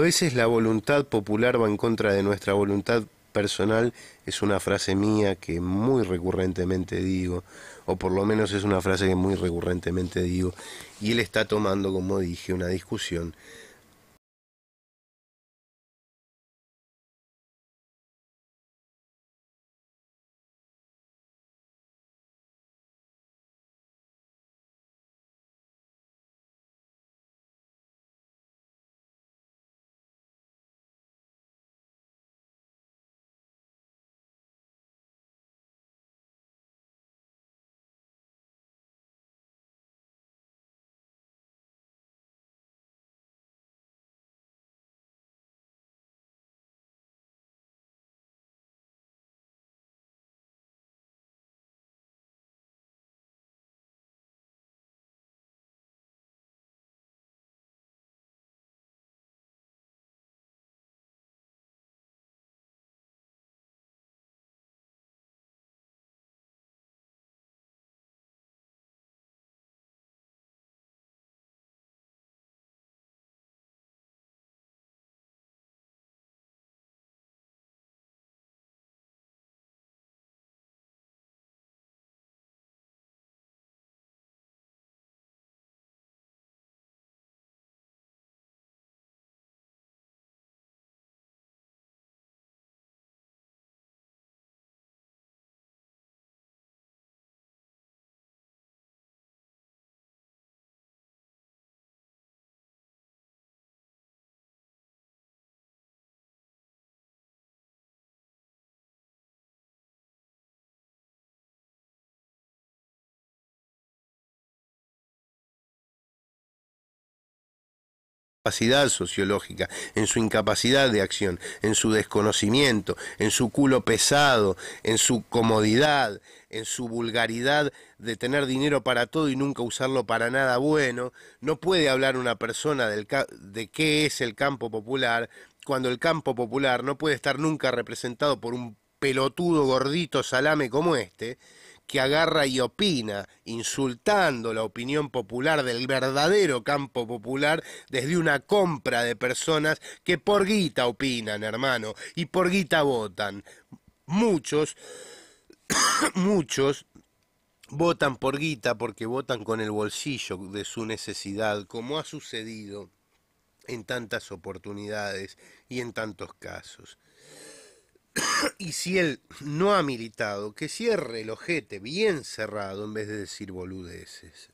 A veces la voluntad popular va en contra de nuestra voluntad personal, es una frase mía que muy recurrentemente digo, o por lo menos es una frase que muy recurrentemente digo, y él está tomando, como dije, una discusión capacidad sociológica, en su incapacidad de acción, en su desconocimiento, en su culo pesado, en su comodidad, en su vulgaridad de tener dinero para todo y nunca usarlo para nada bueno, no puede hablar una persona de qué es el campo popular cuando el campo popular no puede estar nunca representado por un pelotudo gordito salame como este, que agarra y opina, insultando la opinión popular del verdadero campo popular desde una compra de personas que por guita opinan, hermano, y por guita votan. Muchos, muchos votan por guita porque votan con el bolsillo de su necesidad, como ha sucedido en tantas oportunidades y en tantos casos. y si él no ha militado, que cierre el ojete bien cerrado en vez de decir boludeces.